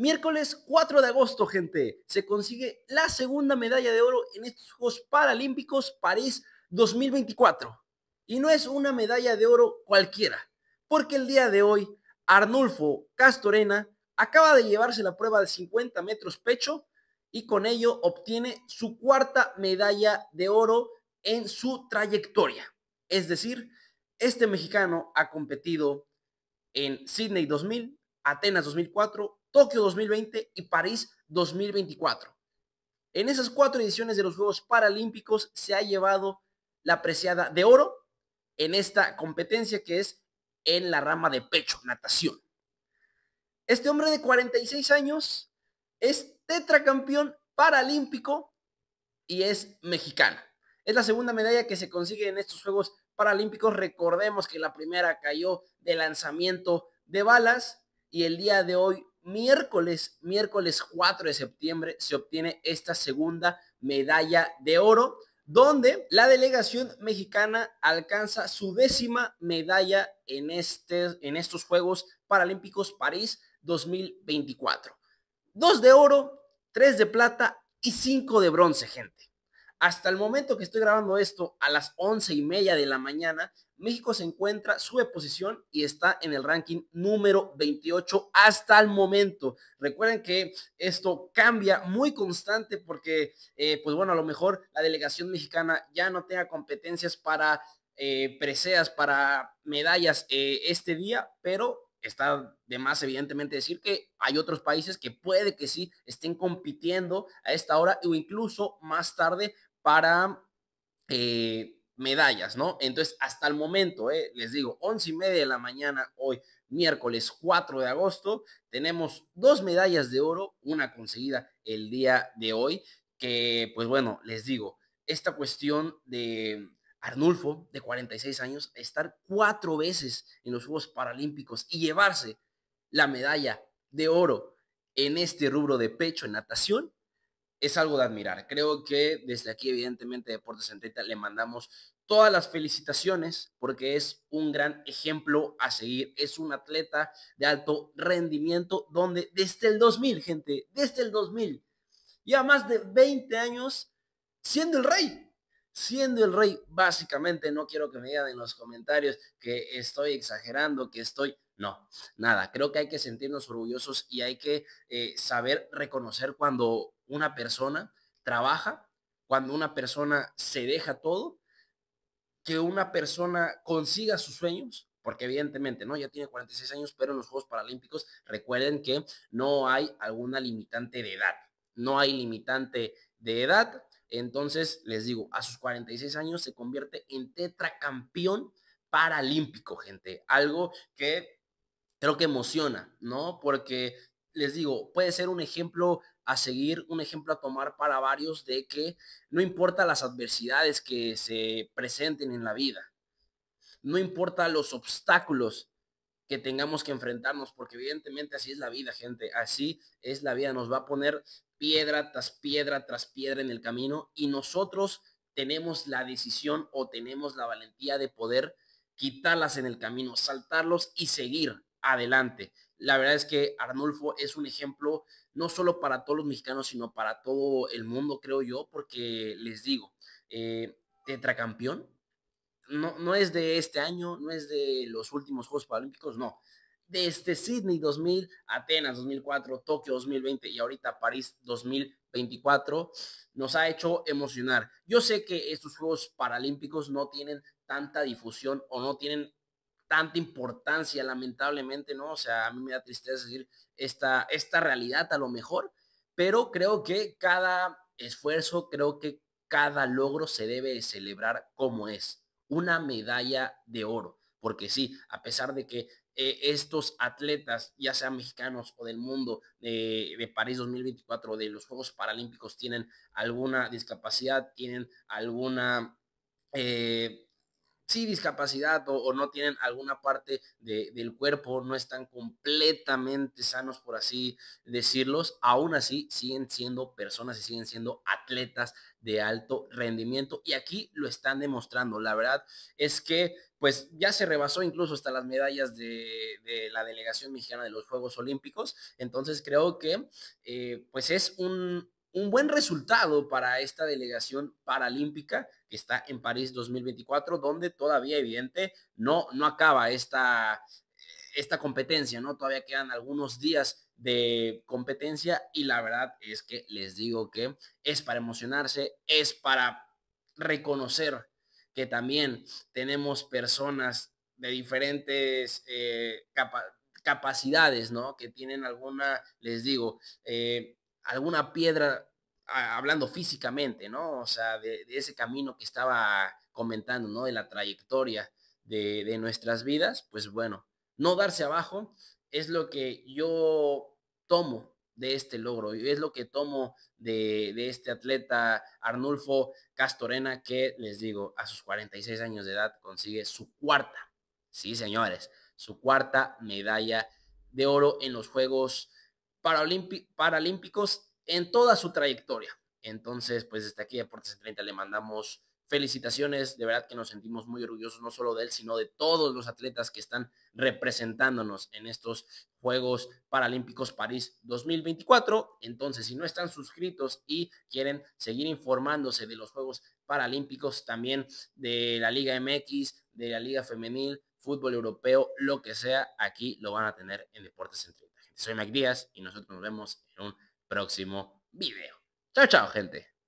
Miércoles 4 de agosto, gente, se consigue la segunda medalla de oro en estos Juegos Paralímpicos París 2024. Y no es una medalla de oro cualquiera, porque el día de hoy Arnulfo Castorena acaba de llevarse la prueba de 50 metros pecho y con ello obtiene su cuarta medalla de oro en su trayectoria. Es decir, este mexicano ha competido en Sydney 2000, Atenas 2004, Tokio 2020 y París 2024. En esas cuatro ediciones de los Juegos Paralímpicos se ha llevado la preciada de oro en esta competencia que es en la rama de pecho, natación. Este hombre de 46 años es tetracampeón paralímpico y es mexicano. Es la segunda medalla que se consigue en estos Juegos Paralímpicos. Recordemos que la primera cayó de lanzamiento de balas y el día de hoy miércoles, miércoles 4 de septiembre, se obtiene esta segunda medalla de oro, donde la delegación mexicana alcanza su décima medalla en, este, en estos Juegos Paralímpicos París 2024. Dos de oro, tres de plata y cinco de bronce, gente. Hasta el momento que estoy grabando esto, a las once y media de la mañana, México se encuentra, sube posición y está en el ranking número 28 hasta el momento. Recuerden que esto cambia muy constante porque, eh, pues bueno, a lo mejor la delegación mexicana ya no tenga competencias para eh, preseas, para medallas eh, este día, pero está de más evidentemente decir que hay otros países que puede que sí estén compitiendo a esta hora o incluso más tarde para medallas, ¿no? Entonces, hasta el momento, ¿eh? les digo, once y media de la mañana hoy, miércoles 4 de agosto, tenemos dos medallas de oro, una conseguida el día de hoy, que pues bueno, les digo, esta cuestión de Arnulfo, de 46 años, estar cuatro veces en los Juegos Paralímpicos y llevarse la medalla de oro en este rubro de pecho en natación, es algo de admirar. Creo que desde aquí, evidentemente, Deportes en le mandamos todas las felicitaciones porque es un gran ejemplo a seguir. Es un atleta de alto rendimiento donde desde el 2000, gente, desde el 2000, ya más de 20 años siendo el rey. Siendo el rey, básicamente, no quiero que me digan en los comentarios que estoy exagerando, que estoy no, nada, creo que hay que sentirnos orgullosos y hay que eh, saber reconocer cuando una persona trabaja, cuando una persona se deja todo, que una persona consiga sus sueños, porque evidentemente, ¿no? Ya tiene 46 años, pero en los Juegos Paralímpicos recuerden que no hay alguna limitante de edad, no hay limitante de edad. Entonces, les digo, a sus 46 años se convierte en tetracampeón paralímpico, gente. Algo que creo que emociona, ¿no? Porque les digo, puede ser un ejemplo a seguir, un ejemplo a tomar para varios de que no importa las adversidades que se presenten en la vida, no importa los obstáculos que tengamos que enfrentarnos, porque evidentemente así es la vida, gente, así es la vida, nos va a poner piedra tras piedra tras piedra en el camino y nosotros tenemos la decisión o tenemos la valentía de poder quitarlas en el camino, saltarlos y seguir adelante la verdad es que Arnulfo es un ejemplo no solo para todos los mexicanos, sino para todo el mundo, creo yo, porque les digo, eh, tetracampeón, no, no es de este año, no es de los últimos Juegos Paralímpicos, no. Desde Sydney 2000, Atenas 2004, Tokio 2020 y ahorita París 2024, nos ha hecho emocionar. Yo sé que estos Juegos Paralímpicos no tienen tanta difusión o no tienen tanta importancia, lamentablemente, ¿no? O sea, a mí me da tristeza decir esta, esta realidad a lo mejor, pero creo que cada esfuerzo, creo que cada logro se debe celebrar como es, una medalla de oro, porque sí, a pesar de que eh, estos atletas, ya sean mexicanos o del mundo de, de París 2024, de los Juegos Paralímpicos, tienen alguna discapacidad, tienen alguna... Eh, sí discapacidad o, no tienen alguna parte del cuerpo, no están completamente sanos, por así decirlos, aún así siguen siendo personas y siguen siendo atletas de alto rendimiento y aquí lo están demostrando. La verdad es que pues ya se rebasó incluso hasta las medallas de, la delegación mexicana de los Juegos Olímpicos. Entonces creo que eh, pues es un, un buen resultado para esta delegación paralímpica que está en París 2024, donde todavía evidente no, no acaba esta, esta competencia, ¿no? Todavía quedan algunos días de competencia y la verdad es que les digo que es para emocionarse, es para reconocer que también tenemos personas de diferentes eh, capacidades, ¿no? Que tienen alguna, les digo, eh, alguna piedra ah, hablando físicamente, ¿no? O sea, de, ese camino que estaba comentando, ¿no? De la trayectoria de, nuestras vidas, pues bueno, no darse abajo es lo que yo tomo de este logro, Y es lo que tomo de, de este atleta Arnulfo Castorena, que les digo, a sus 46 años de edad consigue su cuarta, sí señores, su cuarta medalla de oro en los Juegos Paralímpicos en toda su trayectoria. Entonces, pues desde aquí Deportes 30 le mandamos felicitaciones, de verdad que nos sentimos muy orgullosos no solo de él, sino de todos los atletas que están representándonos en estos Juegos Paralímpicos París 2024. Entonces, si no están suscritos y quieren seguir informándose de los Juegos Paralímpicos, también de la Liga MX, de la Liga Femenil, fútbol europeo, lo que sea, aquí lo van a tener en Deportes Central. Soy Mac Díaz y nosotros nos vemos en un próximo video. Chao, chao, gente.